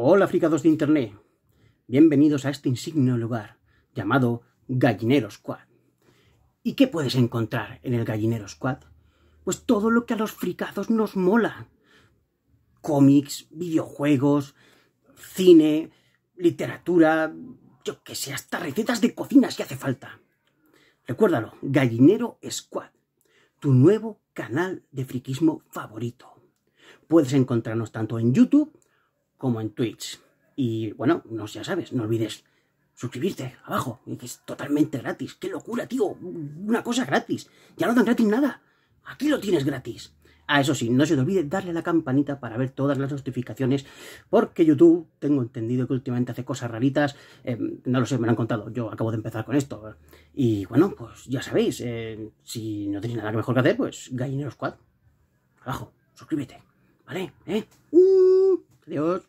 Hola fricados de Internet, bienvenidos a este insigno lugar llamado Gallinero Squad. ¿Y qué puedes encontrar en el Gallinero Squad? Pues todo lo que a los fricados nos mola. Cómics, videojuegos, cine, literatura, yo que sé, hasta recetas de cocina si hace falta. Recuérdalo, Gallinero Squad, tu nuevo canal de friquismo favorito. Puedes encontrarnos tanto en YouTube como en Twitch. Y bueno, no ya sabes, no olvides suscribirte abajo, que es totalmente gratis. ¡Qué locura, tío! Una cosa gratis. Ya no dan gratis nada. Aquí lo tienes gratis. Ah, eso sí, no se te olvide darle a la campanita para ver todas las notificaciones, porque YouTube, tengo entendido que últimamente hace cosas raritas, em, no lo sé, me lo han contado, yo acabo de empezar con esto. Y bueno, pues ya sabéis, em, si no tenéis nada mejor que hacer, pues Gallinero Squad, abajo, suscríbete, ¿vale? ¿Eh? Adiós.